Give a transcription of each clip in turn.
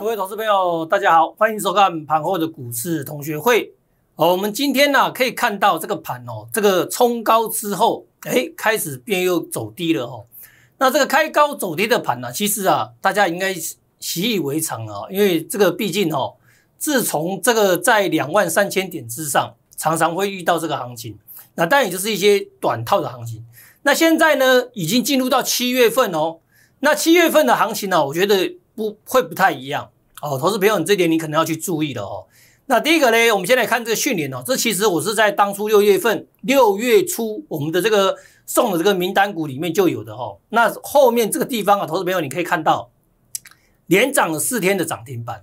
各位投资朋友，大家好，欢迎收看盘后的股市同学会。哦，我们今天呢可以看到这个盘哦，这个冲高之后，哎，开始变又走低了哦。那这个开高走跌的盘呢，其实啊，大家应该习以为常了，因为这个毕竟哦，自从这个在两万三千点之上，常常会遇到这个行情。那当然也就是一些短套的行情。那现在呢，已经进入到七月份哦。那七月份的行情呢，我觉得。不会不太一样哦，投资朋友，你这点你可能要去注意了哦。那第一个呢，我们先来看这个训练哦，这其实我是在当初六月份六月初我们的这个送的这个名单股里面就有的哦。那后面这个地方啊，投资朋友你可以看到连涨了四天的涨停板，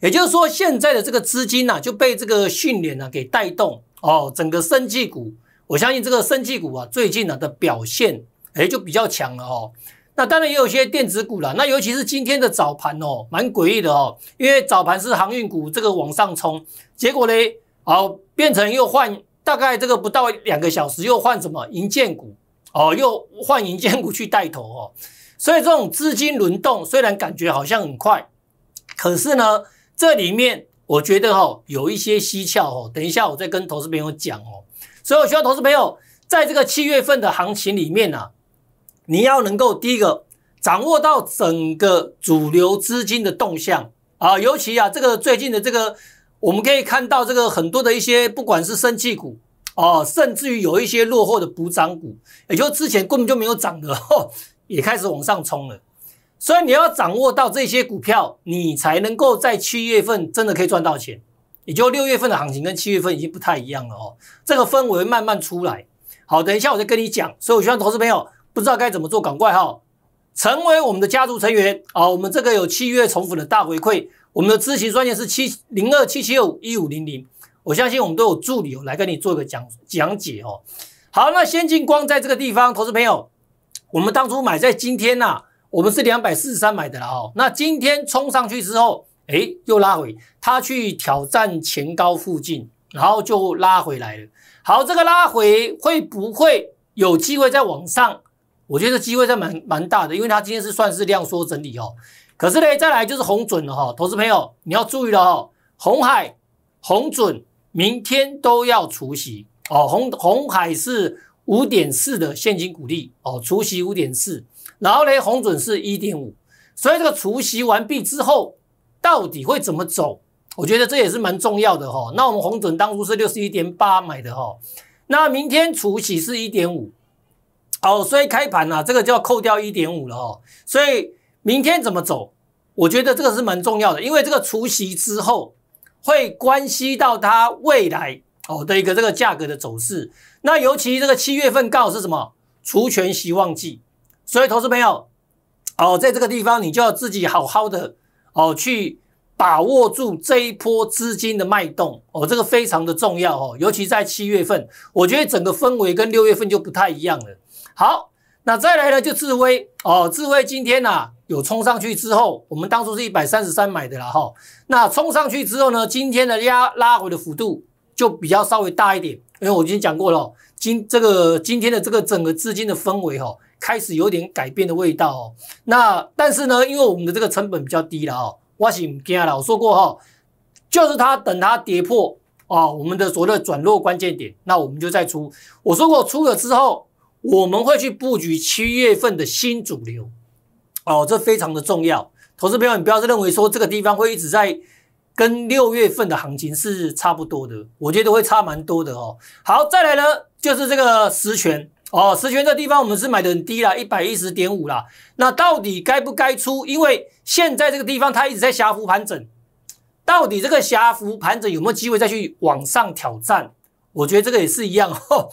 也就是说现在的这个资金呢就被这个训练呢给带动哦，整个生技股，我相信这个生技股啊最近呢的表现哎就比较强了哦。那当然也有些电子股啦，那尤其是今天的早盘哦，蛮诡异的哦，因为早盘是航运股这个往上冲，结果呢，好变成又换大概这个不到两个小时又换什么银建股哦，又换银建股去带头哦，所以这种资金轮动虽然感觉好像很快，可是呢，这里面我觉得哈有一些蹊跷哦，等一下我再跟投资朋友讲哦，所以我希望投资朋友在这个七月份的行情里面呢。你要能够第一个掌握到整个主流资金的动向啊，尤其啊这个最近的这个我们可以看到这个很多的一些不管是升气股哦，甚至于有一些落后的补涨股，也就之前根本就没有涨的 也开始往上冲了。所以你要掌握到这些股票，你才能够在七月份真的可以赚到钱。也就六月份的行情跟七月份已经不太一样了哦，这个氛围慢慢出来。好，等一下我再跟你讲。所以我希望投资朋友。不知道该怎么做，赶快哈，成为我们的家族成员啊！我们这个有七月重复的大回馈，我们的咨询专线是七零二七七五一五零零，我相信我们都有助理来跟你做一个讲讲解哦。好，那先进光在这个地方，投资朋友，我们当初买在今天呐，我们是两百四十三买的了哦。那今天冲上去之后，哎，又拉回，它去挑战前高附近，然后就拉回来了。好，这个拉回会不会有机会再往上？我觉得机会是蛮蛮大的，因为它今天是算是量缩整理哦。可是呢，再来就是红准了哈，投资朋友你要注意了哦。红海红准明天都要除息哦。红红海是五点四的现金股利哦，除息五点四，然后呢，红准是一点五，所以这个除息完毕之后到底会怎么走？我觉得这也是蛮重要的哈。那我们红准当初是六十一点八买的哈，那明天除息是一点五。哦，所以开盘呢，这个就要扣掉一点五了哦。所以明天怎么走，我觉得这个是蛮重要的，因为这个除夕之后会关系到它未来哦的一个这个价格的走势。那尤其这个七月份刚好是什么除权希望季，所以投资朋友哦，在这个地方你就要自己好好的哦去把握住这一波资金的脉动哦，这个非常的重要哦。尤其在七月份，我觉得整个氛围跟六月份就不太一样了。好，那再来呢？就智威哦，智威今天呢有冲上去之后，我们当初是一百三十三买的啦哈。那冲上去之后呢，今天的压拉回的幅度就比较稍微大一点，因为我已经讲过了，今这个今天的这个整个资金的氛围哈，开始有点改变的味道哦。那但是呢，因为我们的这个成本比较低了哦，我是不怕了。我说过哈，就是它等它跌破啊我们的所谓的转弱关键点，那我们就再出。我说过出了之后。我们会去布局七月份的新主流，哦，这非常的重要。投资朋友，你不要认为说这个地方会一直在跟六月份的行情是差不多的，我觉得会差蛮多的哦。好，再来呢，就是这个实权哦，实权这地方我们是买的很低了，一百一十点五了。那到底该不该出？因为现在这个地方它一直在霞幅盘整，到底这个狭幅盘整有没有机会再去往上挑战？我觉得这个也是一样哦。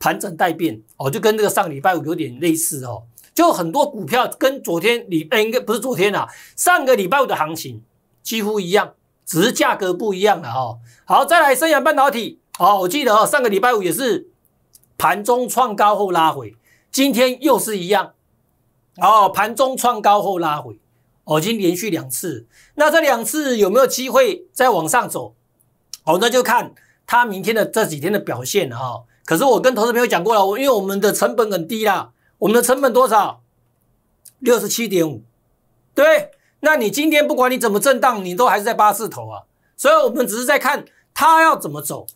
盘整待变哦，就跟这个上礼拜五有点类似哦，就很多股票跟昨天你哎，应该不是昨天啦，上个礼拜五的行情几乎一样，只是价格不一样了哦。好，再来生阳半导体哦，我记得哦，上个礼拜五也是盘中创高后拉回，今天又是一样哦，盘中创高后拉回哦，已经连续两次，那这两次有没有机会再往上走？哦，那就看他明天的这几天的表现哈。可是我跟投资朋友讲过了，我因为我们的成本很低啦，我们的成本多少？六十七点五，对。那你今天不管你怎么震荡，你都还是在八四头啊。所以，我们只是在看它要怎么走。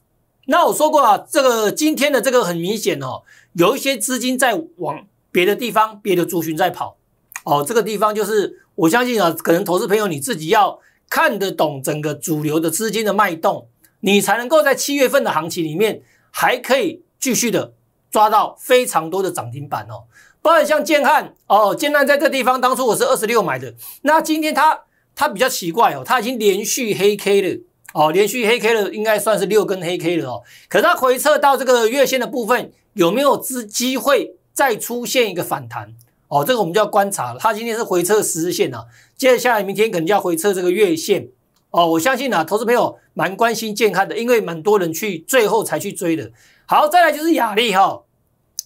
那我说过啊，这个今天的这个很明显哦，有一些资金在往别的地方、别的族群在跑哦。这个地方就是我相信啊，可能投资朋友你自己要看得懂整个主流的资金的脉动，你才能够在七月份的行情里面。还可以继续的抓到非常多的涨停板哦，包括像建汉哦，建汉在这地方，当初我是二十六买的，那今天它它比较奇怪哦，它已经连续黑 K 了哦，连续黑 K 了，应该算是六根黑 K 了哦，可是它回撤到这个月线的部分，有没有之机会再出现一个反弹哦？这个我们就要观察了。它今天是回撤十日线啊，接下来明天可能要回撤这个月线。哦，我相信啊，投资朋友蛮关心健康的，因为蛮多人去最后才去追的。好，再来就是雅利，哈，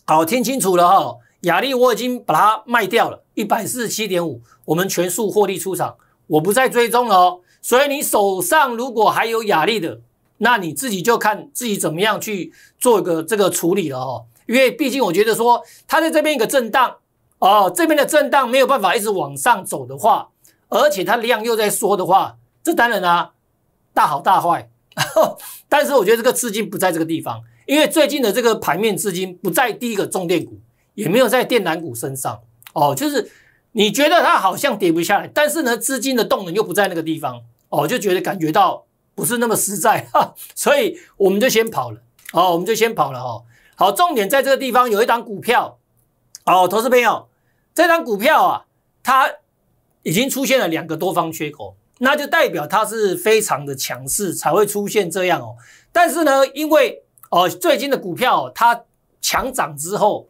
好听清楚了哈，雅利我已经把它卖掉了，一百四十七点五，我们全数获利出场，我不再追踪了哦。所以你手上如果还有雅利的，那你自己就看自己怎么样去做个这个处理了哈。因为毕竟我觉得说它在这边一个震荡哦，这边的震荡没有办法一直往上走的话，而且它量又在缩的话。是然啦、啊，大好大坏，但是我觉得这个资金不在这个地方，因为最近的这个盘面资金不在第一个重电股，也没有在电缆股身上哦，就是你觉得它好像跌不下来，但是呢，资金的动能又不在那个地方哦，就觉得感觉到不是那么实在，哈，所以我们就先跑了哦，我们就先跑了哦，好，重点在这个地方有一张股票哦，投资朋友，这张股票啊，它已经出现了两个多方缺口。那就代表它是非常的强势，才会出现这样哦。但是呢，因为呃，最近的股票它强涨之后，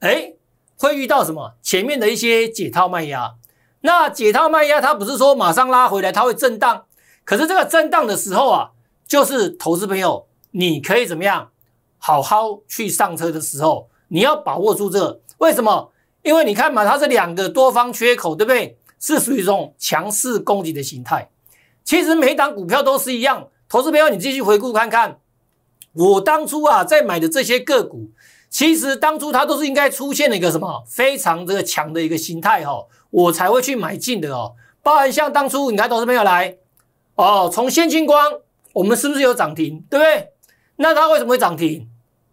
哎，会遇到什么？前面的一些解套卖压。那解套卖压，它不是说马上拉回来，它会震荡。可是这个震荡的时候啊，就是投资朋友，你可以怎么样？好好去上车的时候，你要把握住这。为什么？因为你看嘛，它是两个多方缺口，对不对？是属于一种强势攻击的形态。其实每档股票都是一样，投资朋友，你继续回顾看看，我当初啊在买的这些个股，其实当初它都是应该出现了一个什么非常这个强的一个形态哈，我才会去买进的哦。包含像当初你看投资朋友来哦。从先金光，我们是不是有涨停，对不对？那它为什么会涨停？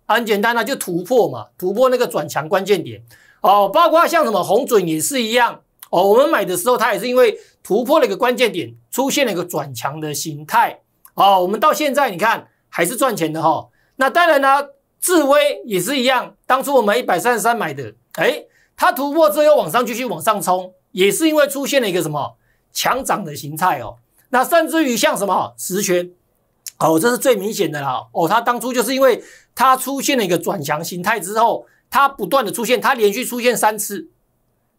很简单的，就突破嘛，突破那个转强关键点哦。包括像什么红准也是一样。哦，我们买的时候，它也是因为突破了一个关键点，出现了一个转强的形态。哦，我们到现在你看还是赚钱的哈。那当然呢，智威也是一样，当初我们一百三十三买的，哎，它突破之后往上继续往上冲，也是因为出现了一个什么强涨的形态哦。那甚至于像什么哈，石哦，这是最明显的啦。哦，它当初就是因为它出现了一个转强形态之后，它不断的出现，它连续出现三次。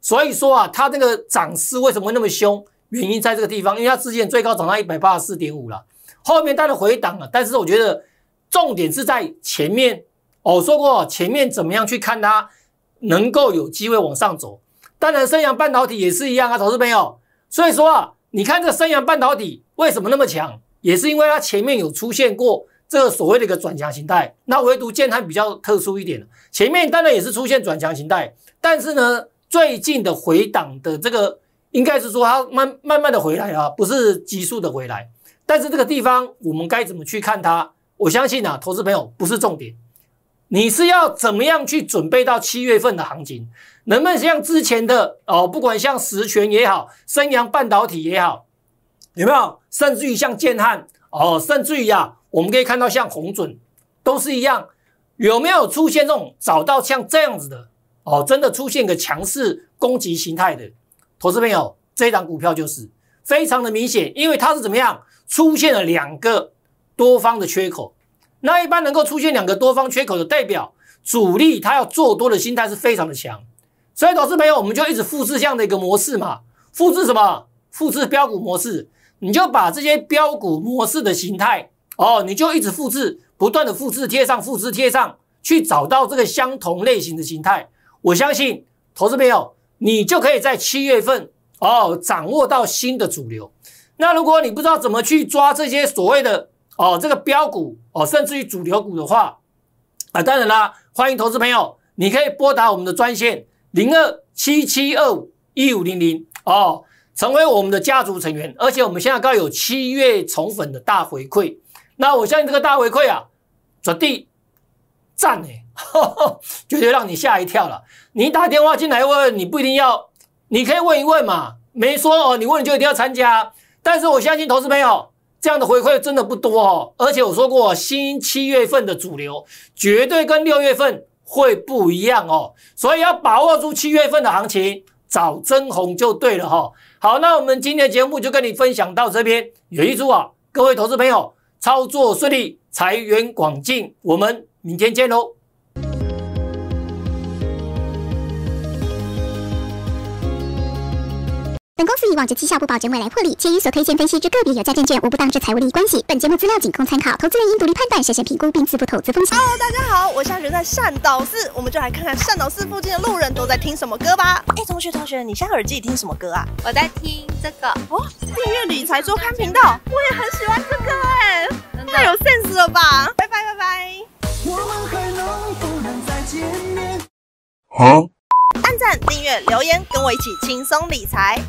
所以说啊，它这个涨势为什么会那么凶？原因在这个地方，因为它之前最高涨到一百八十四点五了，后面它的回档了。但是我觉得重点是在前面哦，说过前面怎么样去看它能够有机会往上走。当然，升阳半导体也是一样啊，投资朋友。所以说啊，你看这升阳半导体为什么那么强，也是因为它前面有出现过这个所谓的一个转强形态。那唯独建它比较特殊一点，前面当然也是出现转强形态，但是呢？最近的回档的这个，应该是说它慢慢慢的回来啊，不是急速的回来。但是这个地方我们该怎么去看它？我相信啊，投资朋友不是重点，你是要怎么样去准备到七月份的行情？能不能像之前的哦，不管像实权也好，升阳半导体也好，有没有？甚至于像建汉哦，甚至于啊，我们可以看到像红准都是一样，有没有出现这种找到像这样子的？哦，真的出现个强势攻击形态的，投资朋友，这一档股票就是非常的明显，因为它是怎么样出现了两个多方的缺口，那一般能够出现两个多方缺口的，代表主力他要做多的心态是非常的强，所以投资朋友，我们就一直复制这样的一个模式嘛，复制什么？复制标股模式，你就把这些标股模式的形态，哦，你就一直复制，不断的复制，贴上复制贴上去，找到这个相同类型的形态。我相信，投资朋友，你就可以在七月份哦，掌握到新的主流。那如果你不知道怎么去抓这些所谓的哦，这个标股哦，甚至于主流股的话，啊，当然啦，欢迎投资朋友，你可以拨打我们的专线零二七七二五一五零零哦，成为我们的家族成员。而且我们现在刚有七月宠粉的大回馈，那我相信这个大回馈啊，绝对。赞哎，绝 对让你吓一跳了。你打电话进来问，你不一定要，你可以问一问嘛。没说哦，你问就一定要参加。但是我相信，投资朋友这样的回馈真的不多哦。而且我说过，新七月份的主流绝对跟六月份会不一样哦。所以要把握住七月份的行情，找真红就对了哈。好，那我们今天的节目就跟你分享到这边，有一祝啊，各位投资朋友操作顺利。财源广进，我们明天见喽。本公司以往站绩效不保证未来获利，且与所推荐分析之个别有价证券无不当之财务利益关系。本节目资料仅供参考，投资人应独立判断、审慎评估并自负投资风险。Hello，大家好，我现在在善导寺，我们就来看看善导寺附近的路人都在听什么歌吧。哎，同学，同学，你现在耳机里听什么歌啊？我在听这个哦，订阅理财周刊频道，我也很喜欢这个哎。太有 sense 了吧！拜拜拜拜！我们还能能不再见面？好，按赞、订阅、留言，跟我一起轻松理财。